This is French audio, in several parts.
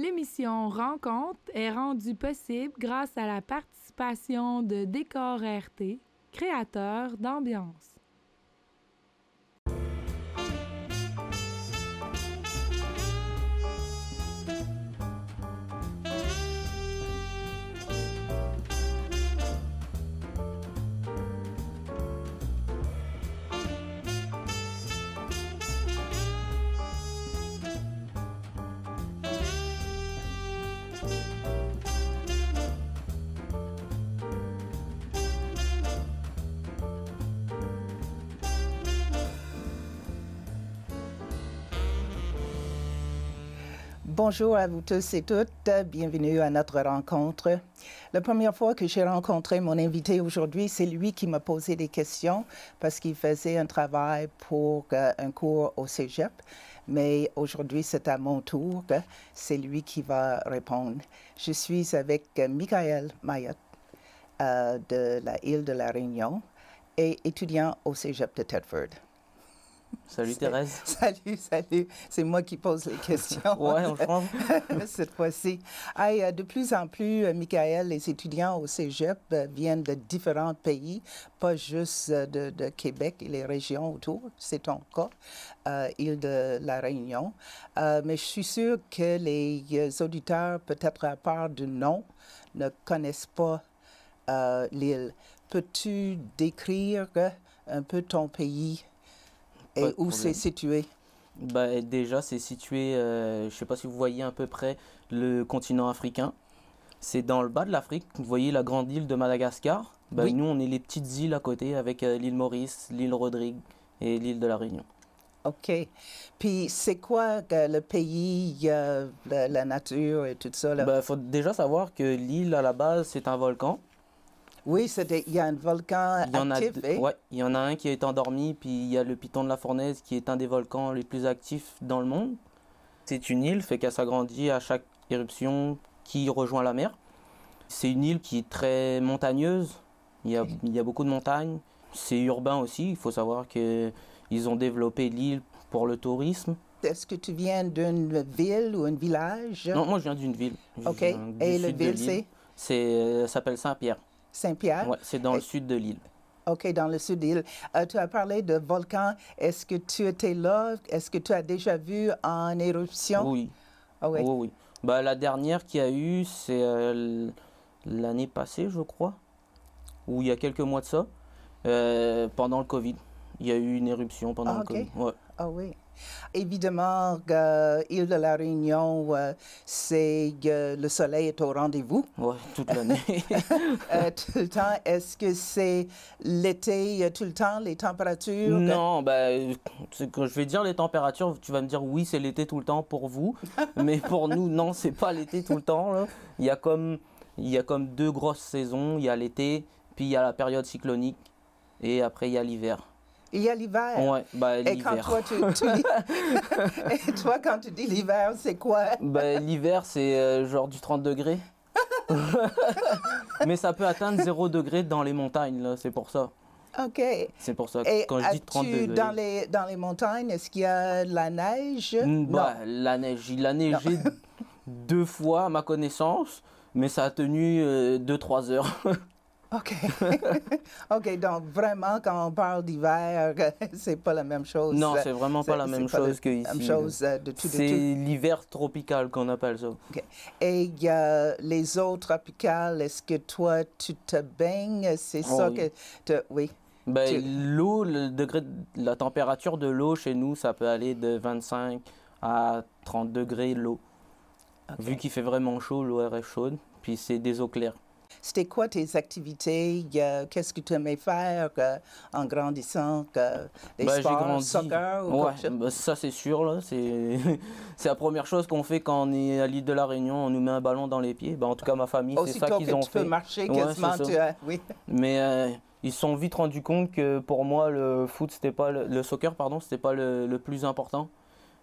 L'émission Rencontre est rendue possible grâce à la participation de Décor RT, créateur d'ambiance. Bonjour à vous tous et toutes. Bienvenue à notre rencontre. La première fois que j'ai rencontré mon invité aujourd'hui, c'est lui qui m'a posé des questions parce qu'il faisait un travail pour euh, un cours au cégep mais aujourd'hui, c'est à mon tour. C'est lui qui va répondre. Je suis avec Michael Mayotte euh, de la île de la Réunion et étudiant au Cégep de Tedford. Salut Thérèse. Salut, salut. C'est moi qui pose les questions. oui, on prend. cette fois-ci. Euh, de plus en plus, euh, Michael, les étudiants au Cégep euh, viennent de différents pays, pas juste de, Québec et les régions autour, c'est ton cas, île de la Réunion. mais je suis sûre que les auditeurs, peut-être à part du nom, ne connaissent pas l'île. Peux-tu décrire un peu ton pays et où c'est situé bah, Déjà, c'est situé, euh, je ne sais pas si vous voyez à peu près le continent africain. C'est dans le bas de l'Afrique. Vous voyez la grande île de Madagascar. Bah, nous, on est les petites îles à côté avec euh, l'île Maurice, l'île Rodrigue et l'île de la Réunion. OK. Puis c'est quoi euh, le pays, la, nature et tout ça? Il bah, faut déjà savoir que l'île, à la base, c'est un volcan. Oui, il y a un volcan actif. A, ouais, il y en a un qui est endormi, puis il y a le Piton de la Fournaise qui est un des volcans les plus actifs dans le monde. C'est une île, fait qu'elle s'agrandit à chaque éruption qui rejoint la mer. C'est une île qui est très montagneuse, il y a, beaucoup de montagnes. C'est urbain aussi, il faut savoir qu'ils ont développé l'île pour le tourisme. Est-ce que tu viens d'une ville ou un village? Non, moi je viens d'une ville. ok, et la ville c'est? C'est euh, s'appelle Saint-Pierre. Saint-Pierre. Oui, c'est dans le sud de l'île. OK, dans le sud de l'île. Euh, tu as parlé de volcan. Est-ce que tu étais là? Est-ce que tu as déjà vu une éruption? Oui. Ah oui, bah, la dernière qui a eu, c'est euh, l'année passée, je crois, ou il y a quelques mois de ça, euh, pendant le Covid. Il y a eu une éruption pendant ah, le Covid. Ouais. Ah oui. Évidemment, euh, île de la Réunion, euh, c'est que euh, le soleil est au rendez-vous. toute l'année. Euh, tout le temps. Est-ce que c'est l'été, tout le temps, les températures? Non, ben, quand je vais dire les températures, tu vas me dire oui, c'est l'été tout le temps pour vous. mais pour nous, non, c'est pas l'été tout le temps. Il, y a comme, il y a comme deux grosses saisons. Il y a l'été, puis il y a la période cyclonique, et après il y a l'hiver. Il y a l'hiver. Ouais, ben, Et toi, tu, Et toi, quand tu dis l'hiver, c'est quoi? Ben, l'hiver, c'est euh, genre du 30 degrés. Mais ça peut atteindre 0 degré dans les montagnes, c'est pour ça. OK. C'est pour ça que quand je dis 30 Dans les, dans les montagnes, est-ce qu'il y a de la neige? Bah, la neige. Il a neigé deux fois, à ma connaissance, mais ça a tenu 2-3 euh, heures. OK. OK, donc vraiment, quand on parle d'hiver, c'est pas la même chose. Non, euh, c'est vraiment pas la même chose que chose euh, de C'est l'hiver tropical qu'on appelle ça. OK. Et a les eaux tropicales, est-ce que toi, tu te baignes? C'est oh ça que... Oui. Ben, L'eau, le degré, la température de l'eau chez nous, ça peut aller de 25 à 30 degrés l'eau. Vu qu'il fait vraiment chaud, l'eau est chaude, puis c'est des eaux claires. C'était quoi tes activités? Euh, qu'est-ce que tu aimais faire euh, en grandissant? Euh, les ben, sports, soccer ben, Ça, c'est sûr. Là. C'est... la première chose qu'on fait quand on est à l'île de la Réunion. On nous met un ballon dans les pieds. Ben, en tout cas, ma famille, c'est ça qu'ils ont fait. Peux marcher quasiment. Mais ils se sont vite rendus compte que pour moi, le foot, c'était pas le, soccer, pardon, c'était pas le, le plus important.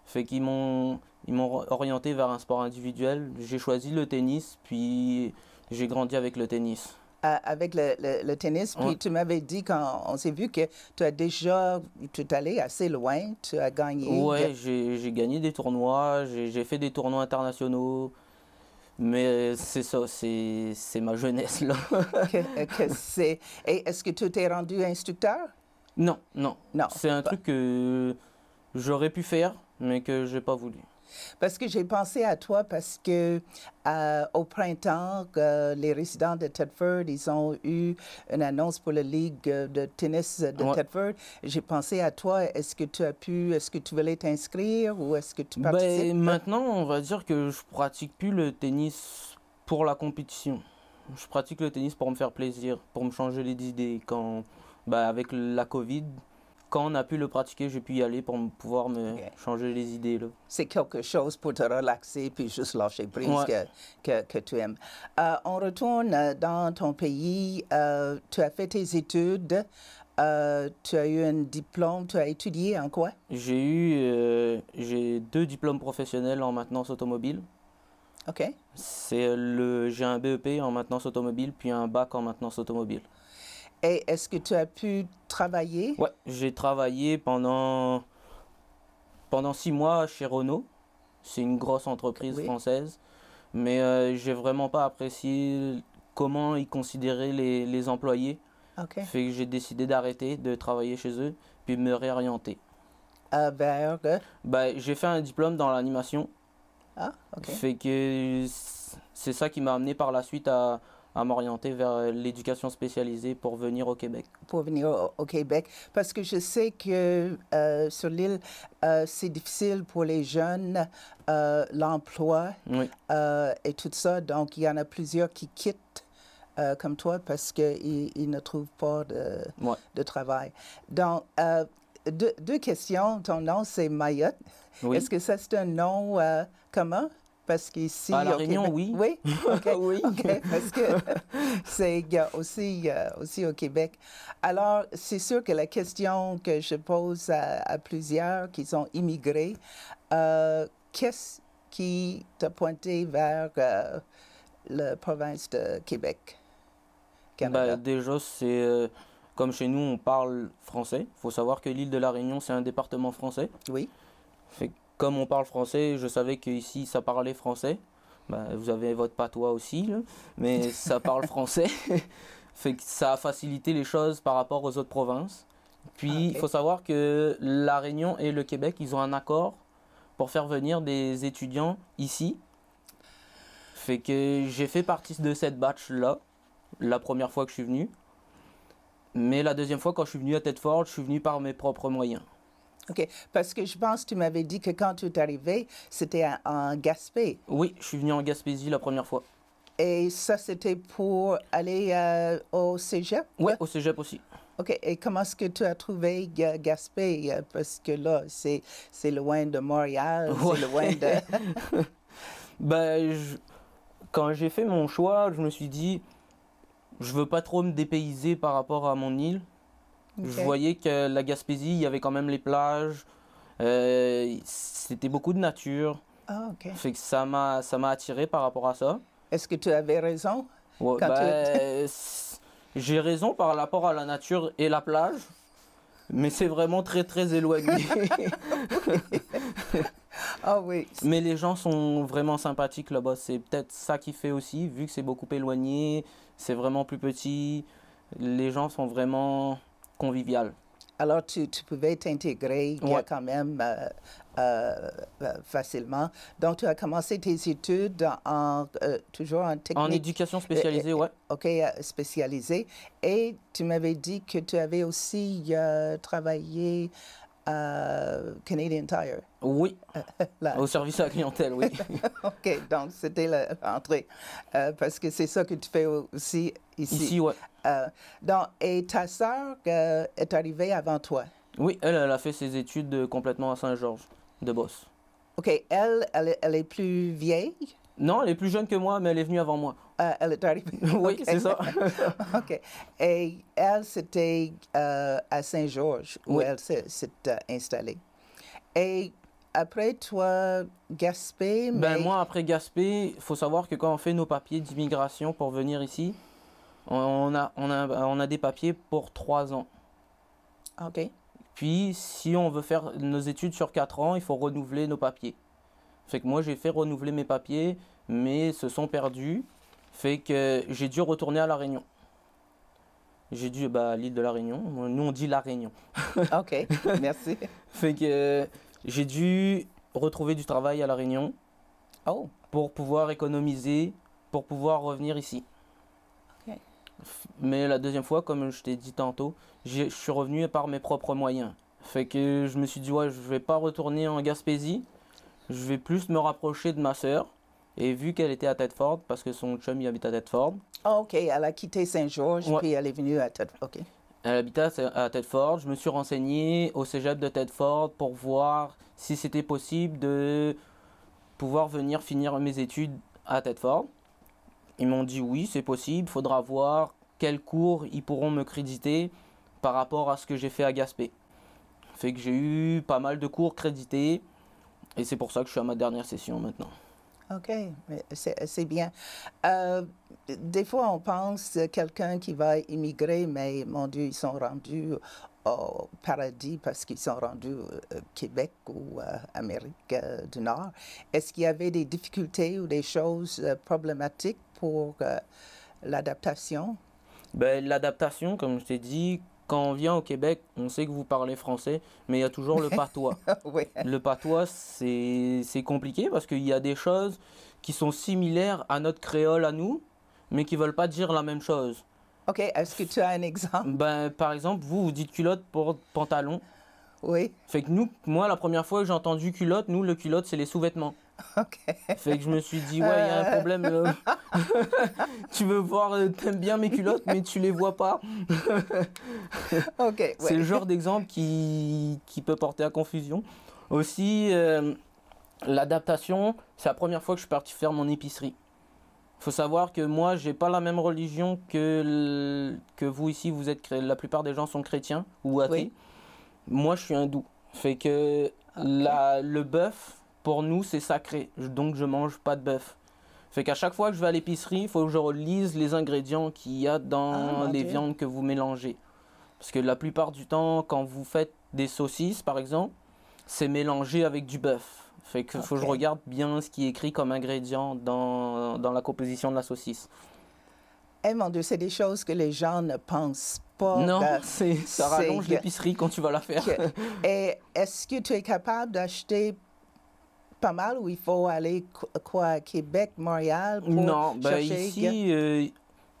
Fait qu'ils m'ont, ils m'ont orienté vers un sport individuel. J'ai choisi le tennis, puis j'ai grandi avec le tennis. Ah, avec le, tennis, puis tu m'avais dit quand on s'est vu que tu as déjà, tu allé assez loin, tu as gagné. Oui, j'ai gagné des tournois, j'ai fait des tournois internationaux. Mais c'est ça, c'est ma jeunesse, là. Euh, Et est-ce que tu t'es rendu instructeur? Non, non. Non. C'est un truc que j'aurais pu faire, mais que j'ai pas voulu. Parce que j'ai pensé à toi parce que euh, au printemps, euh, les résidents de Tedford, ils ont eu une annonce pour la ligue de tennis de Tedford. J'ai pensé à toi. Est-ce que tu as pu, est-ce que tu voulais t'inscrire ou est-ce que tu ben, participes ben, Maintenant, on va dire que je pratique plus le tennis pour la compétition. Je pratique le tennis pour me faire plaisir, pour me changer les idées. Quand, ben, avec la Covid, quand on a pu le pratiquer, j'ai pu y aller pour pouvoir me changer les idées. C'est quelque chose pour te relaxer puis juste lâcher prise que, tu aimes. Euh, on retourne euh, dans ton pays. Euh, tu as fait tes études. tu as eu un diplôme. Tu as étudié en quoi J'ai eu j'ai deux diplômes professionnels en maintenance automobile. Ok. C'est le j'ai un BEP en maintenance automobile puis un bac en maintenance automobile. Et est-ce que tu as pu travailler Ouais, j'ai travaillé pendant, pendant six mois chez Renault. C'est une grosse entreprise française. Mais euh, j'ai vraiment pas apprécié comment ils considéraient les, les employés. Ok. Fait que j'ai décidé d'arrêter de travailler chez eux, puis me réorienter. Ah, ben, ok. Ben, j'ai fait un diplôme dans l'animation. Ah, ok. Fait que c'est ça qui m'a amené par la suite à, à m'orienter vers euh, l'éducation spécialisée pour venir au Québec. Pour venir au, Québec, parce que je sais que euh, sur l'île, euh, c'est difficile pour les jeunes, l'emploi et tout ça. Donc, il y en a plusieurs qui quittent comme toi parce qu'ils ne trouvent pas de, de travail. Donc, deux, questions. Ton nom, c'est Mayotte. Est-ce que ça, c'est un nom commun? parce qu'ici... À La Réunion, oui. Oui? OK. oui. Parce que c'est aussi, aussi au Québec. Alors, c'est sûr que la question que je pose à, plusieurs qui sont immigrés, euh, qu'est-ce qui t'a pointé vers euh, la province de Québec, ben, Canada? déjà, c'est... Euh, comme chez nous, on parle français. Il faut savoir que l'île de la Réunion, c'est un département français. Oui. Fait comme on parle français, je savais qu'ici ça parlait français. Bah, vous avez votre patois aussi, mais ça parle français. fait que ça a facilité les choses par rapport aux autres provinces. Puis il ah, faut savoir que la Réunion et le Québec, ils ont un accord pour faire venir des étudiants ici. Fait que j'ai fait partie de cette batch là, la première fois que je suis venu. Mais la deuxième fois, quand je suis venu à tête Tedford, je suis venu par mes propres moyens. Ok, parce que je pense que tu m'avais dit que quand tu es arrivé, c'était en Gaspé. Oui, je suis venu en Gaspésie la première fois. Et ça, c'était pour aller euh, au cégep Oui, au cégep aussi. OK. Et comment est-ce que tu as trouvé Gaspé? Parce que là, c'est loin de Montréal, c'est loin de... ben, quand j'ai fait mon choix, je me suis dit, je veux pas trop me dépayser par rapport à mon île. Je voyais que la Gaspésie, il y avait quand même les plages. Euh, c'était beaucoup de nature. Ah, ok. Fait ça m'a attiré par rapport à ça. Est-ce que tu avais raison? Ben, j'ai raison par rapport à la nature et la plage, mais c'est vraiment très, très éloigné. Ah oui. Mais les gens sont vraiment sympathiques là-bas. C'est peut-être ça qui fait aussi, vu que c'est beaucoup éloigné, c'est vraiment plus petit. Les gens sont vraiment convivial. Alors, tu, pouvais t'intégrer euh, quand même euh, euh, facilement. Donc, tu as commencé tes études en, toujours en technique. En éducation spécialisée, oui. OK, spécialisée. Et tu m'avais dit que tu avais aussi travaillé Canadian Tire. Oui. Au service à la clientèle, oui. OK, donc c'était l'entrée. Euh, parce que c'est ça que tu fais aussi ici. Ici, oui. Euh, et ta sœur euh, est arrivée avant toi? Oui, elle, a fait ses études complètement à Saint-Georges, de Bosse. OK, elle, elle est plus vieille? Non, elle est plus jeune que moi, mais elle est venue avant moi. Uh, est oui, c'est ça. OK. Et elle, c'était à Saint-Georges où elle s'est euh, installée. Et après toi, Gaspé. Ben, moi, après Gaspé, il faut savoir que quand on fait nos papiers d'immigration pour venir ici, on a, on, a, on a des papiers pour trois ans. OK. Puis, si on veut faire nos études sur quatre ans, il faut renouveler nos papiers. Fait que moi, j'ai fait renouveler mes papiers, mais se sont perdus. Fait que j'ai dû retourner à La Réunion. J'ai dû, bah, l'île de La Réunion. Nous, on dit La Réunion. OK, merci. fait que euh, j'ai dû retrouver du travail à La Réunion. Oh. Pour pouvoir économiser, pour pouvoir revenir ici. Mais la deuxième fois, comme je t'ai dit tantôt, je suis revenu par mes propres moyens. Fait que je me suis dit, ouais, je vais pas retourner en Gaspésie. Je vais plus me rapprocher de ma soeur. Et vu qu'elle était à Tedford, parce que son chum y habite à Tedford. Ah, ok, elle a quitté Saint-Georges, et puis elle est venue à Tedford. Elle habitait à Tedford. Je me suis renseigné au cégep de Tedford pour voir si c'était possible de pouvoir venir finir mes études à Tedford. Ils m'ont dit oui, c'est possible, faudra voir quels cours ils pourront me créditer par rapport à ce que j'ai fait à Gaspé. Fait que j'ai eu pas mal de cours crédités et c'est pour ça que je suis à ma dernière session maintenant. OK, c'est bien. Euh, des fois, on pense quelqu'un qui va immigrer, mais mon Dieu, ils sont rendus au paradis parce qu'ils sont rendus au euh, Québec ou à euh, Amérique du Nord. Est-ce qu'il y avait des difficultés ou des choses problématiques pour l'adaptation? Ben, l'adaptation, comme je t'ai dit, quand on vient au Québec, on sait que vous parlez français, mais il y a toujours le patois. Le patois, c'est compliqué parce qu'il y a des choses qui sont similaires à notre créole à nous, mais qui ne veulent pas dire la même chose. Ok, est-ce que tu as un exemple ben, Par exemple, vous, vous dites culotte pour pantalon. Oui. Fait que nous, moi, la première fois que j'ai entendu culotte, nous, le culotte, c'est les sous-vêtements. ok Fait que je me suis dit, ouais, il y a un problème. Euh, tu veux voir, euh, t'aimes bien mes culottes, mais tu les vois pas. ok C'est le genre d'exemple qui, qui, peut porter à confusion. Aussi, euh, l'adaptation, c'est la première fois que je suis parti faire mon épicerie. Faut savoir que moi, j'ai pas la même religion que, que vous ici. Vous êtes la plupart des gens sont chrétiens ou athées. Moi, je suis hindou. Fait que le bœuf, pour nous, c'est sacré, donc je mange pas de bœuf. Fait qu'à chaque fois que je vais à l'épicerie, il faut que je relise les ingrédients qu'il y a dans ah, les viandes que vous mélangez. Parce que la plupart du temps, quand vous faites des saucisses, par exemple, c'est mélangé avec du bœuf. Fait qu'il faut que je regarde bien ce qui est écrit comme ingrédient dans, dans la composition de la saucisse. Eh mon Dieu, c'est des choses que les gens ne pensent pas. Non, euh, c'est ça rallonge l'épicerie quand tu vas la faire. et est-ce que tu es capable d'acheter pas mal ou il faut aller quoi Québec, Montréal pour Non, ben, ici euh,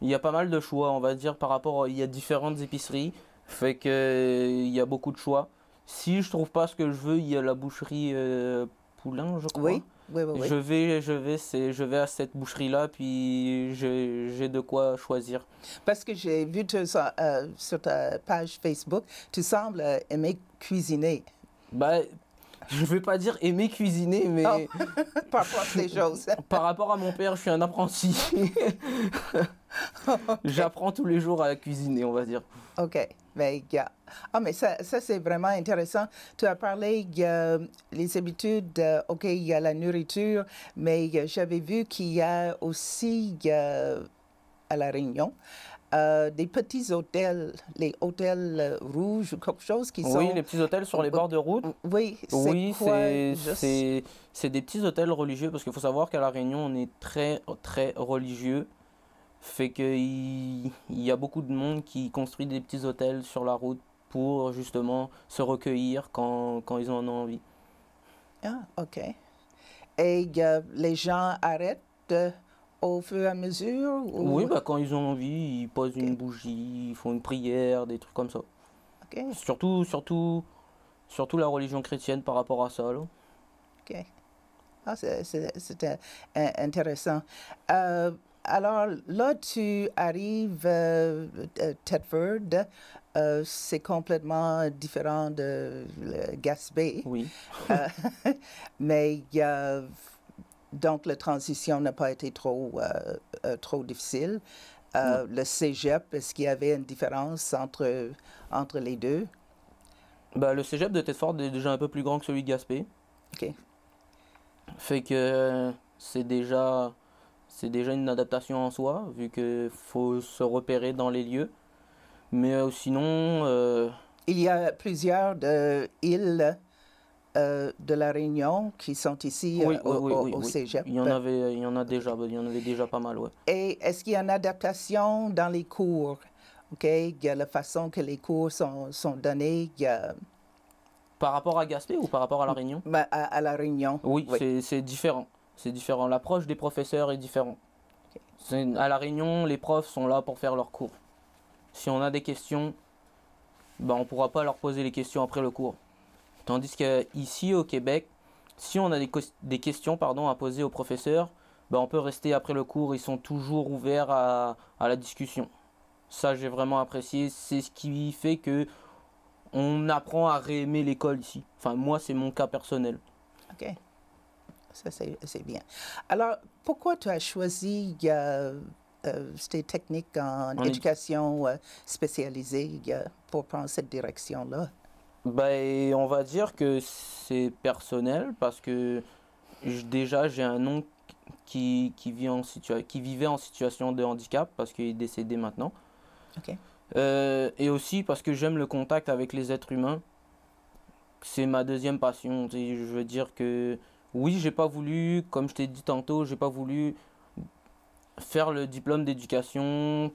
il y a pas mal de choix, on va dire par rapport il y a différentes épiceries, fait que il y a beaucoup de choix. Si je trouve pas ce que je veux, il y a la boucherie Poulin, euh, Poulain, je crois. Oui. Oui, oui, Je vais, je vais, c'est, je vais à cette boucherie-là, puis j'ai de quoi choisir. Parce que j'ai vu euh, sur ta page Facebook, tu sembles aimer cuisiner. Bah, je vais pas dire aimer cuisiner, mais. par rapport à par rapport à mon père, je suis un apprenti. J'apprends tous les jours à cuisiner, on va dire. OK. Mais, ben, ah, mais ça, ça c'est vraiment intéressant. Tu as parlé des habitudes, euh, OK, il y a la nourriture, mais euh, j'avais vu qu'il y a aussi à La Réunion, euh, des petits hôtels, les hôtels euh, rouges quelque chose qui sont... Oui, les petits hôtels sur les bords de route. Oui, c'est oui, c'est des petits hôtels religieux parce qu'il faut savoir qu'à La Réunion, on est très, très religieux. Fait qu'il y a beaucoup de monde qui construit des petits hôtels sur la route pour justement se recueillir quand, ils en ont envie. Ah, OK. Et euh, les gens arrêtent au fur et à mesure Oui, bah, quand ils ont envie, ils posent une bougie, ils font une prière, des trucs comme ça. Ok. Surtout, surtout, surtout la religion chrétienne par rapport à ça. Ok. Ah, C'était intéressant. Euh, alors là, tu arrives à euh, euh, c'est complètement différent de Gaspé. Oui. mais il y donc, la transition n'a pas été trop, euh, euh, trop difficile. Euh, le cégep, est-ce qu'il y avait une différence entre, entre les deux? Ben, le cégep de Tedford est déjà un peu plus grand que celui de Gaspé. OK. Fait que c'est déjà, c'est déjà une adaptation en soi, vu qu'il faut se repérer dans les lieux. Mais sinon. Il y a plusieurs de îles euh, de la Réunion qui sont ici euh, au, oui, Il y en avait, il y en a déjà, il y en avait déjà pas mal, ouais. Et est-ce qu'il y a une adaptation dans les cours Ok, il la façon que les cours sont, donnés. Par rapport à Gaspé ou par rapport à la Réunion ben, à, la Réunion. Oui, c'est différent. C'est différent. L'approche des professeurs est différente. À la Réunion, les profs sont là pour faire leurs cours. Si on a des questions, ben, on ne pourra pas leur poser les questions après le cours. Tandis qu'ici au Québec, si on a des, questions pardon, à poser aux professeurs, ben, on peut rester après le cours, ils sont toujours ouverts à, la discussion. Ça, j'ai vraiment apprécié. C'est ce qui fait que on apprend à réaimer l'école ici. Enfin, moi, c'est mon cas personnel. Ok. Ça, c'est bien. Alors, pourquoi tu as choisi euh, euh techniques en, éducation euh, spécialisée euh, pour prendre cette direction-là ben, On va dire que c'est personnel parce que déjà j'ai un oncle qui, qui vivait en situation de handicap parce qu'il est décédé maintenant. Euh, et aussi parce que j'aime le contact avec les êtres humains. C'est ma deuxième passion. Je veux dire que oui, j'ai pas voulu, comme je t'ai dit tantôt, j'ai pas voulu faire le diplôme d'éducation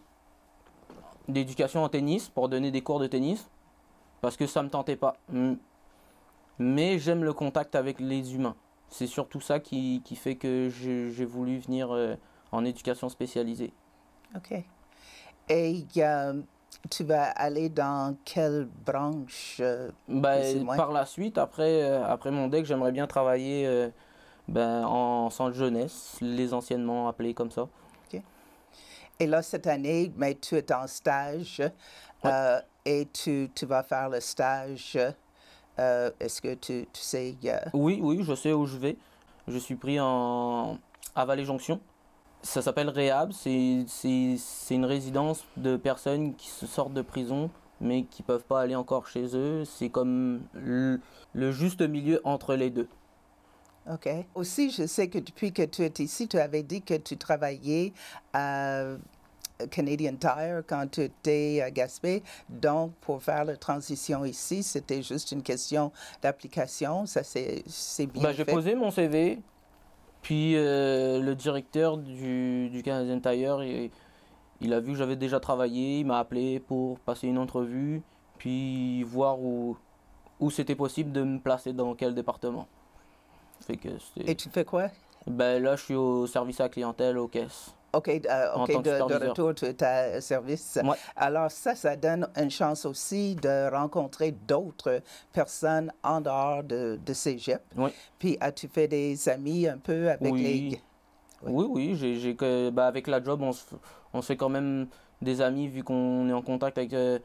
d'éducation en tennis pour donner des cours de tennis parce que ça me tentait pas. Mm. Mais j'aime le contact avec les humains. C'est surtout ça qui, qui fait que j'ai voulu venir euh, en éducation spécialisée. Ok. Et tu vas aller dans quelle branche euh, ben, Par la suite, après, euh, après mon deck, j'aimerais bien travailler ben, en centre jeunesse, les anciennement appelés comme ça. Ok. Et là, cette année, mais ben, tu es en stage et tu, tu vas faire le stage. Euh, est-ce que tu, tu sais euh? Oui, oui, je sais où je vais. Je suis pris en, à Valley Jonction. Ça s'appelle Réhab. C'est une résidence de personnes qui sortent de prison mais qui peuvent pas aller encore chez eux. C'est comme le, le juste milieu entre les deux. OK. Aussi, je sais que depuis que tu es ici, tu avais dit que tu travaillais à Canadian Tire quand tu étais à Gaspé. Donc, pour faire la transition ici, c'était juste une question d'application. Ça, c'est bien ben, J'ai posé mon CV, puis euh, le directeur du, Canadian Tire, il, a vu que j'avais déjà travaillé, il m'a appelé pour passer une entrevue, puis voir où, c'était possible de me placer dans quel département. que Et tu fais quoi ben là, je suis au service à clientèle, aux caisses. OK, de, euh, retour de ta service. Alors ça, ça donne une chance aussi de rencontrer d'autres personnes en dehors de, de Cégep. Puis as-tu fait des amis un peu avec les... Oui, oui, j'ai, que, bah, avec la job, on se, fait quand même des amis vu qu'on est en contact avec euh,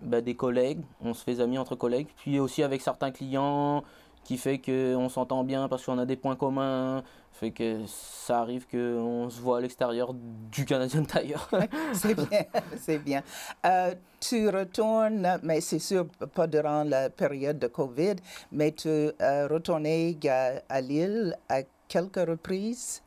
bah, des collègues, on se fait amis entre collègues, puis aussi avec certains clients qui fait qu'on s'entend bien parce qu'on a des points communs, fait que ça arrive qu'on se voit à l'extérieur du Canadian Tire. c'est bien, c'est bien. Euh, tu retournes, mais c'est sûr, pas durant la période de COVID, mais tu euh, retournais à, Lille à quelques reprises?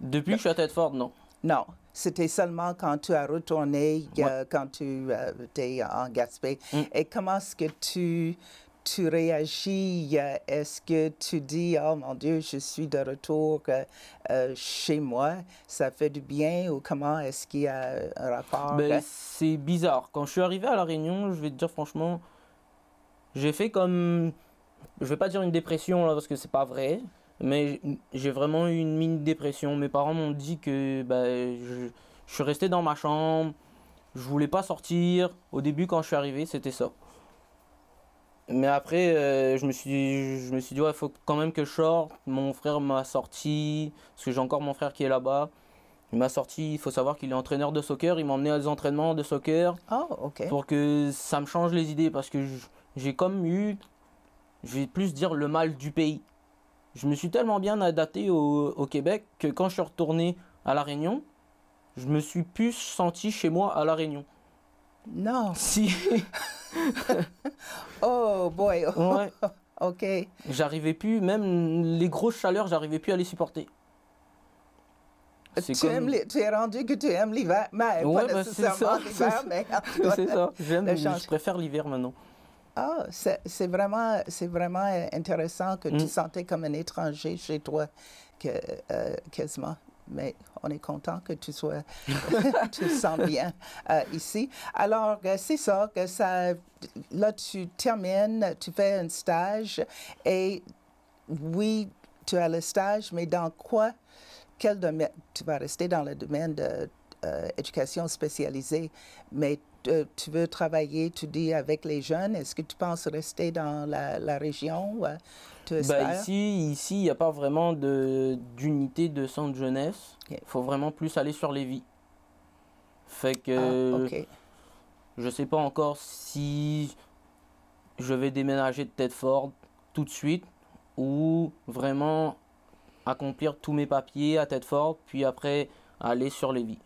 Depuis que je suis à forte, non. Non. C'était seulement quand tu as retourné, euh, quand tu étais euh, en Gaspé. Mm. Et comment est-ce que tu tu réagis euh, Est-ce que tu dis, oh mon Dieu, je suis de retour euh, euh, chez moi, ça fait du bien ou comment est-ce qu'il y a un rapport? Ben, c'est bizarre. Quand je suis arrivé à La Réunion, je vais te dire franchement, j'ai fait comme, je vais pas dire une dépression là parce que c'est pas vrai, mais j'ai vraiment eu une de dépression. Mes parents m'ont dit que ben, je, je suis resté dans ma chambre, je voulais pas sortir. Au début, quand je suis arrivé, c'était ça. Mais après, euh, je, me suis, dit, je me suis dit, ouais, faut quand même que je sorte. Mon frère m'a sorti, parce que j'ai encore mon frère qui est là-bas. Il m'a sorti, il faut savoir qu'il est entraîneur de soccer, il m'a emmené à des entraînements de soccer. Ah, ok. Pour que ça me change les idées, parce que j'ai comme eu, je vais plus dire le mal du pays. Je me suis tellement bien adapté au, au Québec que quand je suis retourné à La Réunion, je me suis plus senti chez moi à La Réunion. Non. Si. oh boy. ok. J'arrivais plus, même les grosses chaleurs, j'arrivais plus à les supporter. Tu, aimes tu es rendu que tu aimes l'hiver, mais pas bah, c'est ça, j'aime, je préfère l'hiver maintenant. Ah, c'est vraiment, vraiment intéressant que tu mm. sentais comme un étranger chez toi, que, euh, quasiment mais on est content que tu sois, tu te sens bien euh, ici. Alors, euh, c'est ça, que ça, là, tu termines, tu fais un stage et oui, tu as le stage, mais dans quoi, quel domaine, tu vas rester dans le domaine de euh, spécialisée, mais tu veux travailler, tu dis avec les jeunes, est-ce que tu penses rester dans la, région euh, bah, Ici, ici, il n'y a pas vraiment d'unité de, centre jeunesse. Il faut vraiment plus aller sur les vies. Fait que... Ah, je ne sais pas encore si je vais déménager de Tedford tout de suite ou vraiment accomplir tous mes papiers à Tedford, puis après aller sur les vies.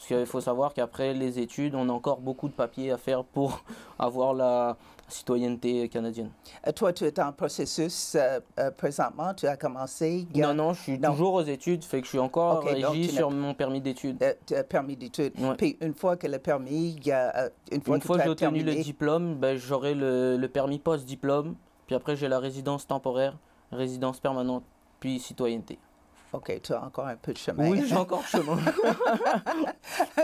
Parce qu'il faut savoir qu'après les études, on a encore beaucoup de papiers à faire pour avoir la citoyenneté canadienne. Euh, toi, tu es en processus euh, euh, présentement, tu as commencé Non, non, je suis toujours aux études, fait que je suis encore régi sur mon permis d'études. permis d'études. Puis une fois que le permis, une fois, que, j'ai obtenu le diplôme, ben, j'aurai le permis post-diplôme, puis après j'ai la résidence temporaire, résidence permanente, puis citoyenneté. OK, tu as encore un peu de chemin. Oui, j'ai encore chemin.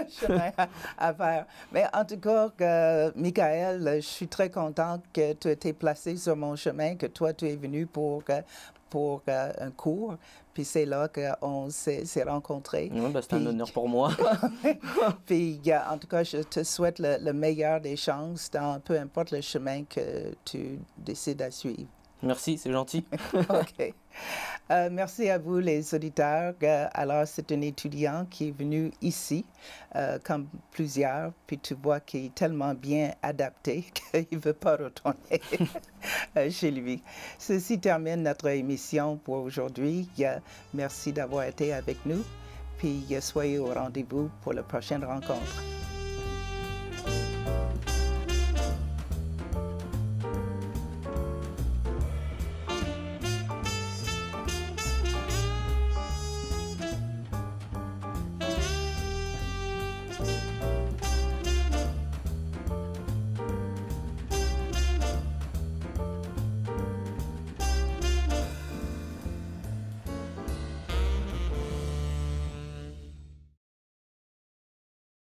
chemin à, faire. Mais en tout cas, Michael, je suis très contente que tu aies été placé sur mon chemin, que toi, tu es venu pour, pour un cours. Puis c'est là qu'on s'est rencontrés. Oui, ben c'est un honneur pour moi. puis euh, en tout cas, je te souhaite le, le meilleur des chances dans peu importe le chemin que tu décides à suivre. Merci, c'est gentil. OK. Euh, merci à vous, les auditeurs. Euh, alors, c'est un étudiant qui est venu ici, euh, comme plusieurs, puis tu vois qu'il est tellement bien adapté qu'il ne veut pas retourner chez lui. Ceci termine notre émission pour aujourd'hui. Merci d'avoir été avec nous, puis soyez au rendez-vous pour la prochaine rencontre.